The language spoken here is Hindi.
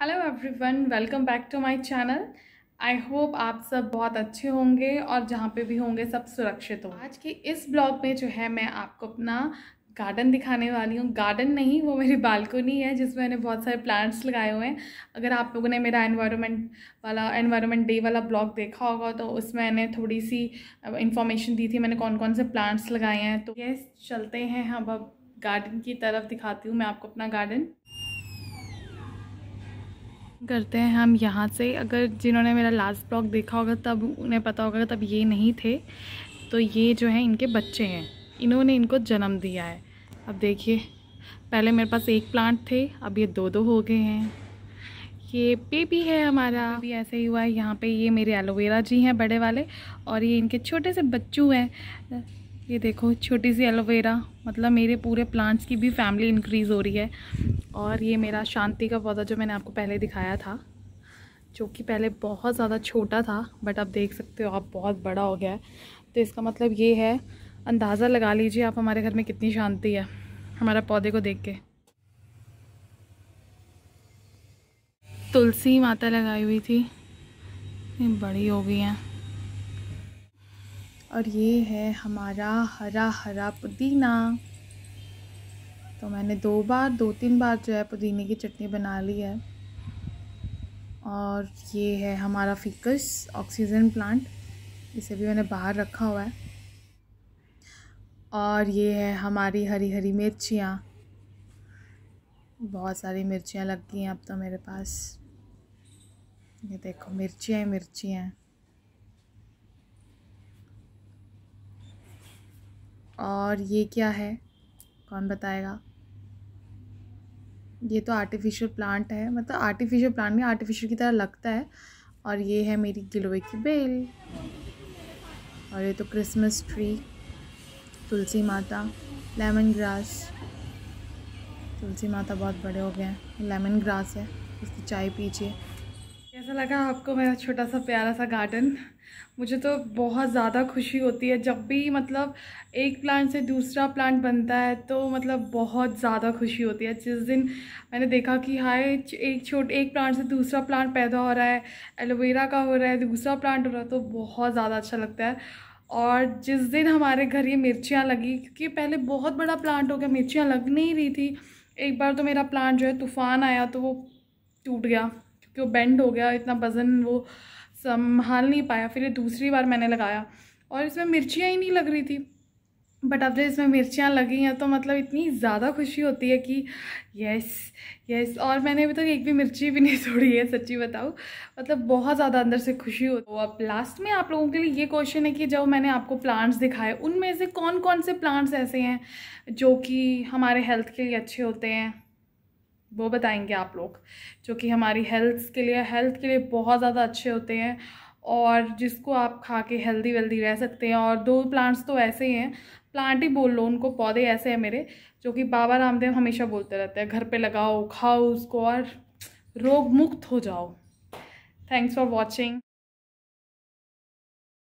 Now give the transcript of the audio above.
hello everyone welcome back to my channel I hope आप सब बहुत अच्छे होंगे और जहाँ पे भी होंगे सब सुरक्षित होंगे आज के इस ब्लॉग में जो है मैं आपको अपना गार्डन दिखाने वाली हूँ गार्डन नहीं वो मेरी बालकोनी है जिसमें मैंने बहुत सारे प्लांट्स लगाए हुए हैं अगर आप लोगों ने मेरा एनवायरनमेंट वाला एनवायरनमेंट डे वाला ब्लॉग देखा होगा तो उसमें मैंने थोड़ी सी इन्फॉर्मेशन दी थी मैंने कौन कौन से प्लांट्स लगाए हैं तो ये चलते हैं हम अब गार्डन की तरफ दिखाती हूँ मैं आपको अपना गार्डन करते हैं हम यहाँ से अगर जिन्होंने मेरा लास्ट ब्लॉग देखा होगा तब उन्हें पता होगा तब ये नहीं थे तो ये जो है इनके बच्चे हैं इन्होंने इनको जन्म दिया है अब देखिए पहले मेरे पास एक प्लांट थे अब ये दो दो हो गए हैं ये बेबी है हमारा अभी ऐसे ही हुआ है यहाँ पे ये मेरे एलोवेरा जी हैं बड़े वाले और ये इनके छोटे से बच्चू हैं ये देखो छोटी सी एलोवेरा मतलब मेरे पूरे प्लांट्स की भी फैमिली इंक्रीज़ हो रही है और ये मेरा शांति का पौधा जो मैंने आपको पहले दिखाया था जो कि पहले बहुत ज़्यादा छोटा था बट आप देख सकते हो आप बहुत बड़ा हो गया है तो इसका मतलब ये है अंदाज़ा लगा लीजिए आप हमारे घर में कितनी शांति है हमारे पौधे को देख के तुलसी माता लगाई हुई थी ये बड़ी हो गई हैं और ये है हमारा हरा हरा पुदीना तो मैंने दो बार दो तीन बार जो है पुदीने की चटनी बना ली है और ये है हमारा फिकस ऑक्सीजन प्लांट इसे भी मैंने बाहर रखा हुआ है और ये है हमारी हरी हरी मिर्चियाँ बहुत सारी मिर्चियाँ लग गई हैं अब तो मेरे पास ये देखो मिर्चियाँ मिर्चियाँ और ये क्या है कौन बताएगा ये तो आर्टिफिशियल प्लांट है मतलब आर्टिफिशियल प्लांट नहीं आर्टिफिशियल की तरह लगता है और ये है मेरी गिलोए की बेल और ये तो क्रिसमस ट्री तुलसी माता लेमन ग्रास तुलसी माता बहुत बड़े हो गए हैं लेमन ग्रास है इसकी चाय पीजिए कैसा लगा आपको मेरा छोटा सा प्यारा सा गार्डन मुझे तो बहुत ज़्यादा खुशी होती है जब भी मतलब एक प्लांट से दूसरा प्लांट बनता है तो मतलब बहुत ज़्यादा खुशी होती है जिस दिन मैंने देखा कि हाय एक छोट एक प्लांट से दूसरा प्लांट पैदा हो रहा है एलोवेरा का हो रहा है दूसरा प्लांट हो रहा है तो बहुत ज़्यादा अच्छा लगता है और जिस दिन हमारे घर ये मिर्चियाँ लगी क्योंकि पहले बहुत बड़ा प्लांट हो गया मिर्चियाँ लग नहीं रही थी एक बार तो मेरा प्लांट जो है तूफ़ान आया तो वो टूट गया कि वो बेंड हो गया इतना वज़न वो संभाल नहीं पाया फिर ये दूसरी बार मैंने लगाया और इसमें मिर्चियाँ ही नहीं लग रही थी बट अब जब इसमें मिर्चियाँ लगी हैं तो मतलब इतनी ज़्यादा खुशी होती है कि यस यस और मैंने अभी तक तो एक भी मिर्ची भी नहीं छोड़ी है सच्ची बताऊँ मतलब बहुत ज़्यादा अंदर से खुशी हो तो अब लास्ट में आप लोगों के लिए ये क्वेश्चन है कि जब मैंने आपको प्लांट्स दिखाए उनमें से कौन कौन से प्लांट्स ऐसे हैं जो कि हमारे हेल्थ के लिए अच्छे होते हैं वो बताएंगे आप लोग जो कि हमारी हेल्थ के लिए हेल्थ के लिए बहुत ज़्यादा अच्छे होते हैं और जिसको आप खा के हेल्दी वेल्दी रह सकते हैं और दो प्लांट्स तो ऐसे ही हैं प्लांट ही बोल लो उनको पौधे ऐसे हैं मेरे जो कि बाबा रामदेव हमेशा बोलते रहते हैं घर पे लगाओ खाओ उसको और रोग मुक्त हो जाओ थैंक्स फॉर वॉचिंग